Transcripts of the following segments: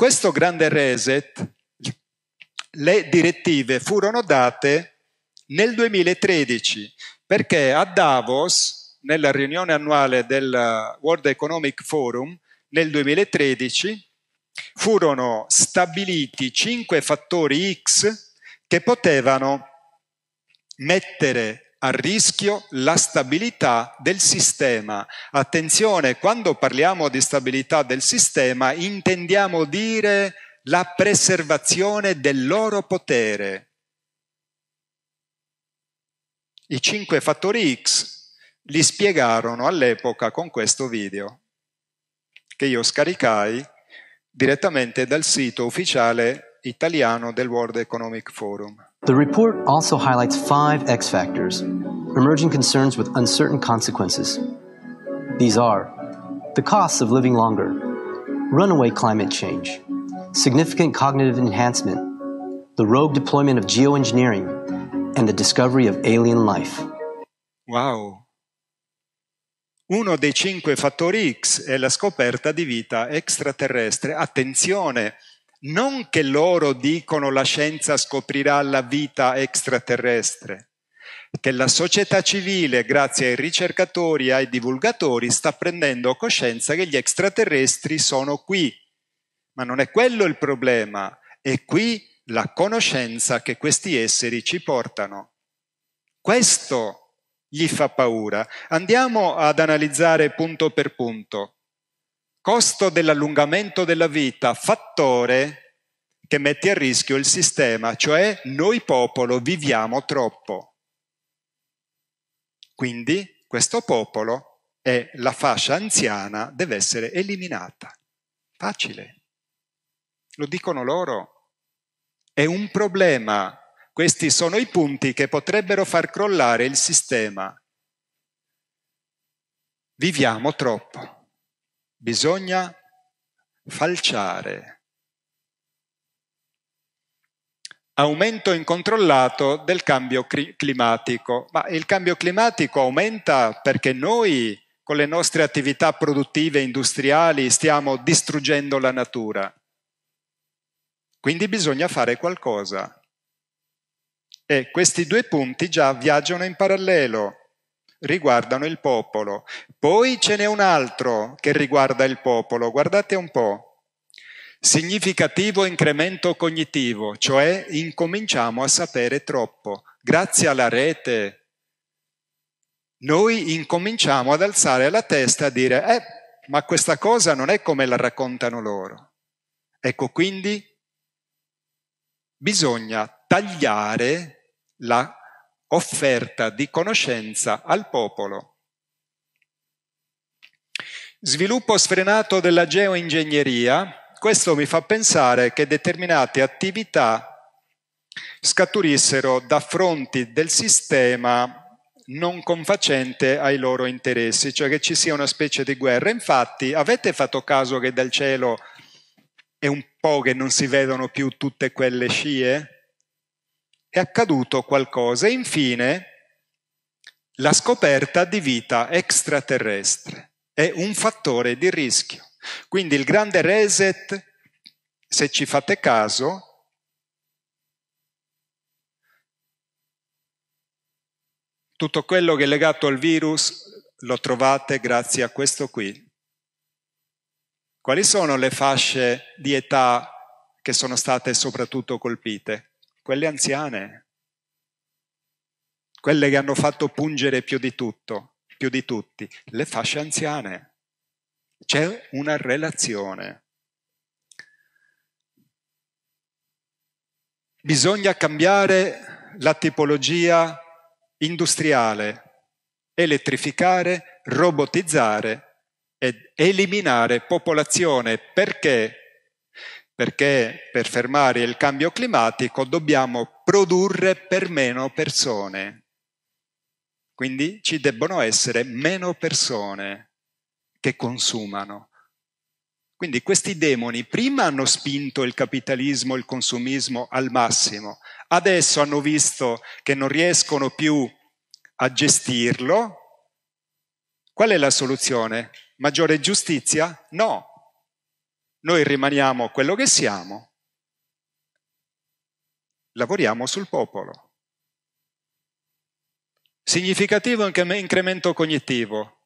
questo grande reset le direttive furono date nel 2013 perché a Davos, nella riunione annuale del World Economic Forum nel 2013, furono stabiliti cinque fattori X che potevano mettere a rischio la stabilità del sistema. Attenzione, quando parliamo di stabilità del sistema intendiamo dire la preservazione del loro potere. I cinque fattori X li spiegarono all'epoca con questo video che io scaricai direttamente dal sito ufficiale italiano del World Economic Forum. The report also highlights five X factors, emerging concerns with uncertain consequences. These are the costs of living longer, runaway climate change, significant cognitive enhancement, the rogue deployment of geoengineering, and the discovery of alien life. Wow. Uno dei cinque fattori X è la scoperta di vita extraterrestre. Attenzione! non che loro dicono la scienza scoprirà la vita extraterrestre, che la società civile, grazie ai ricercatori e ai divulgatori, sta prendendo coscienza che gli extraterrestri sono qui. Ma non è quello il problema, è qui la conoscenza che questi esseri ci portano. Questo gli fa paura. Andiamo ad analizzare punto per punto costo dell'allungamento della vita, fattore che mette a rischio il sistema, cioè noi popolo viviamo troppo. Quindi questo popolo e la fascia anziana deve essere eliminata. Facile. Lo dicono loro. È un problema. Questi sono i punti che potrebbero far crollare il sistema. Viviamo troppo bisogna falciare. Aumento incontrollato del cambio climatico. Ma il cambio climatico aumenta perché noi con le nostre attività produttive e industriali stiamo distruggendo la natura. Quindi bisogna fare qualcosa. E questi due punti già viaggiano in parallelo riguardano il popolo. Poi ce n'è un altro che riguarda il popolo, guardate un po'. Significativo incremento cognitivo, cioè incominciamo a sapere troppo. Grazie alla rete noi incominciamo ad alzare la testa a dire, eh, ma questa cosa non è come la raccontano loro. Ecco, quindi bisogna tagliare la offerta di conoscenza al popolo. Sviluppo sfrenato della geoingegneria, questo mi fa pensare che determinate attività scaturissero da fronti del sistema non confacente ai loro interessi, cioè che ci sia una specie di guerra. Infatti, avete fatto caso che dal cielo è un po' che non si vedono più tutte quelle scie? è accaduto qualcosa. E infine la scoperta di vita extraterrestre è un fattore di rischio. Quindi il grande reset, se ci fate caso, tutto quello che è legato al virus lo trovate grazie a questo qui. Quali sono le fasce di età che sono state soprattutto colpite? quelle anziane, quelle che hanno fatto pungere più di tutto, più di tutti, le fasce anziane. C'è una relazione. Bisogna cambiare la tipologia industriale, elettrificare, robotizzare ed eliminare popolazione perché perché per fermare il cambio climatico dobbiamo produrre per meno persone. Quindi ci debbono essere meno persone che consumano. Quindi questi demoni prima hanno spinto il capitalismo, il consumismo al massimo, adesso hanno visto che non riescono più a gestirlo. Qual è la soluzione? Maggiore giustizia? No, noi rimaniamo quello che siamo, lavoriamo sul popolo. Significativo incremento cognitivo.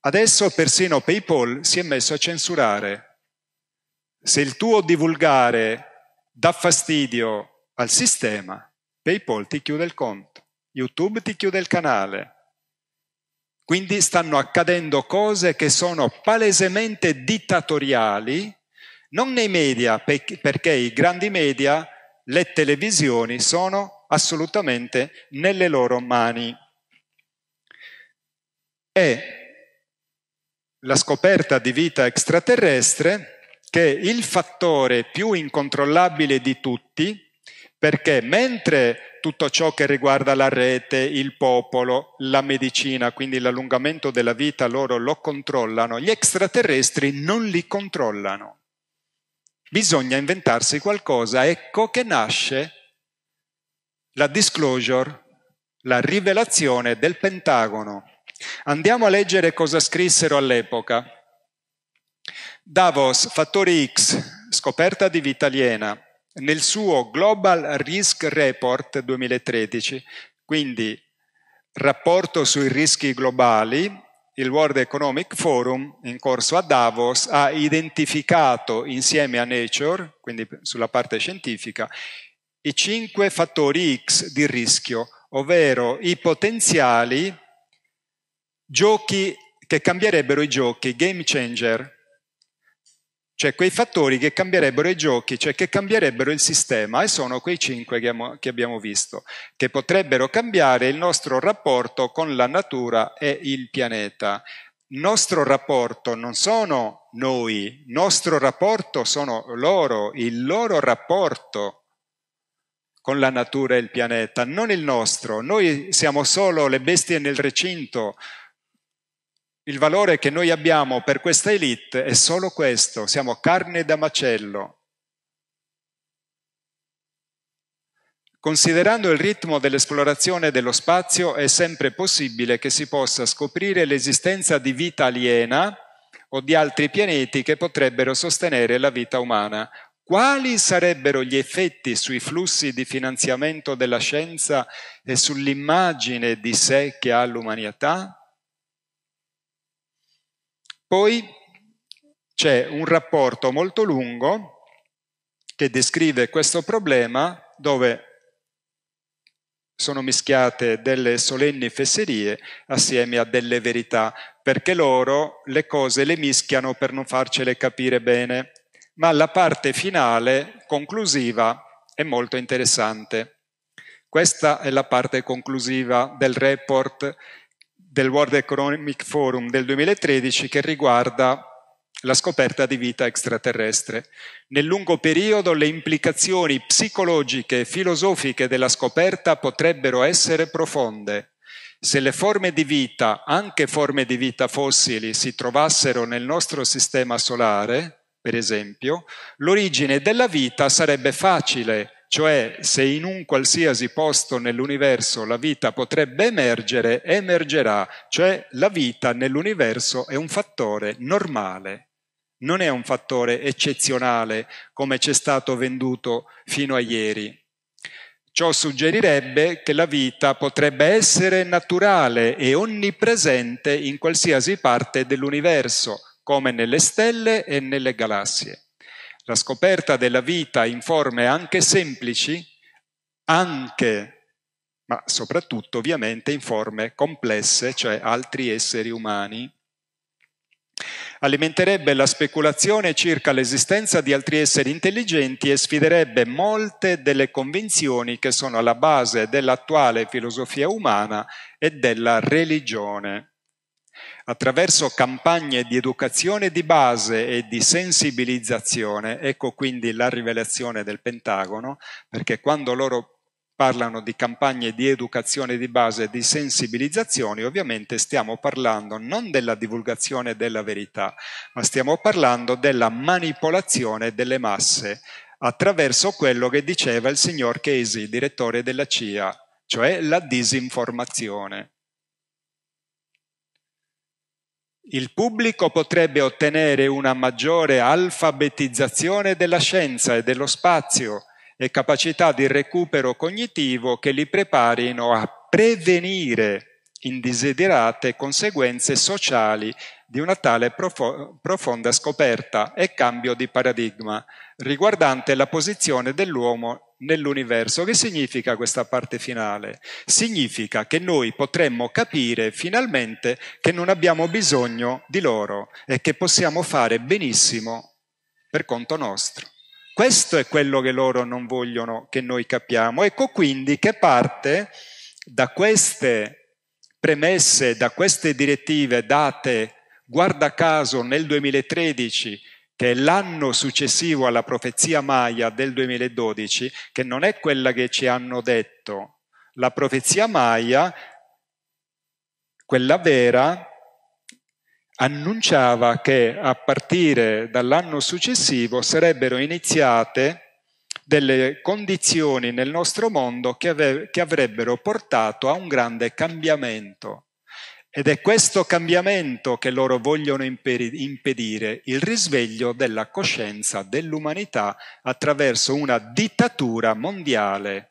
Adesso persino PayPal si è messo a censurare. Se il tuo divulgare dà fastidio al sistema, PayPal ti chiude il conto, YouTube ti chiude il canale. Quindi stanno accadendo cose che sono palesemente dittatoriali non nei media, perché i grandi media, le televisioni, sono assolutamente nelle loro mani. E la scoperta di vita extraterrestre che è il fattore più incontrollabile di tutti, perché mentre tutto ciò che riguarda la rete, il popolo, la medicina, quindi l'allungamento della vita loro lo controllano, gli extraterrestri non li controllano. Bisogna inventarsi qualcosa, ecco che nasce la disclosure, la rivelazione del Pentagono. Andiamo a leggere cosa scrissero all'epoca. Davos, fattore X, scoperta di vita aliena, nel suo Global Risk Report 2013, quindi rapporto sui rischi globali, il World Economic Forum in corso a Davos ha identificato insieme a Nature, quindi sulla parte scientifica, i cinque fattori X di rischio, ovvero i potenziali giochi che cambierebbero i giochi, game changer, cioè quei fattori che cambierebbero i giochi, cioè che cambierebbero il sistema e sono quei cinque che, abbiamo visto, che potrebbero cambiare il nostro rapporto con la natura e il pianeta. Nostro rapporto non sono noi, nostro rapporto sono loro, il loro rapporto con la natura e il pianeta, non il nostro. Noi siamo solo le bestie nel recinto, il valore che noi abbiamo per questa elite è solo questo, siamo carne da macello. Considerando il ritmo dell'esplorazione dello spazio è sempre possibile che si possa scoprire l'esistenza di vita aliena o di altri pianeti che potrebbero sostenere la vita umana. Quali sarebbero gli effetti sui flussi di finanziamento della scienza e sull'immagine di sé che ha l'umanità? Poi c'è un rapporto molto lungo che descrive questo problema dove sono mischiate delle solenni fesserie assieme a delle verità, perché loro le cose le mischiano per non farcele capire bene. Ma la parte finale, conclusiva, è molto interessante. Questa è la parte conclusiva del report del World Economic Forum del 2013 che riguarda la scoperta di vita extraterrestre. Nel lungo periodo le implicazioni psicologiche e filosofiche della scoperta potrebbero essere profonde. Se le forme di vita, anche forme di vita fossili, si trovassero nel nostro sistema solare, per esempio, l'origine della vita sarebbe facile cioè, se in un qualsiasi posto nell'universo la vita potrebbe emergere, emergerà. Cioè, la vita nell'universo è un fattore normale, non è un fattore eccezionale come ci è stato venduto fino a ieri. Ciò suggerirebbe che la vita potrebbe essere naturale e onnipresente in qualsiasi parte dell'universo, come nelle stelle e nelle galassie la scoperta della vita in forme anche semplici, anche, ma soprattutto ovviamente in forme complesse, cioè altri esseri umani, alimenterebbe la speculazione circa l'esistenza di altri esseri intelligenti e sfiderebbe molte delle convinzioni che sono alla base dell'attuale filosofia umana e della religione attraverso campagne di educazione di base e di sensibilizzazione, ecco quindi la rivelazione del Pentagono, perché quando loro parlano di campagne di educazione di base e di sensibilizzazione, ovviamente stiamo parlando non della divulgazione della verità, ma stiamo parlando della manipolazione delle masse attraverso quello che diceva il signor Casey, direttore della CIA, cioè la disinformazione. Il pubblico potrebbe ottenere una maggiore alfabetizzazione della scienza e dello spazio e capacità di recupero cognitivo che li preparino a prevenire indesiderate conseguenze sociali di una tale profo- profonda scoperta e cambio di paradigma riguardante la posizione dell'uomo nell'universo. Che significa questa parte finale? Significa che noi potremmo capire finalmente che non abbiamo bisogno di loro e che possiamo fare benissimo per conto nostro. Questo è quello che loro non vogliono che noi capiamo. Ecco quindi che parte da queste premesse da queste direttive date, guarda caso, nel 2013, che è l'anno successivo alla profezia Maya del 2012, che non è quella che ci hanno detto. La profezia Maya, quella vera, annunciava che a partire dall'anno successivo sarebbero iniziate delle condizioni nel nostro mondo che, ave- che avrebbero portato a un grande cambiamento. Ed è questo cambiamento che loro vogliono imperi- impedire, il risveglio della coscienza dell'umanità attraverso una dittatura mondiale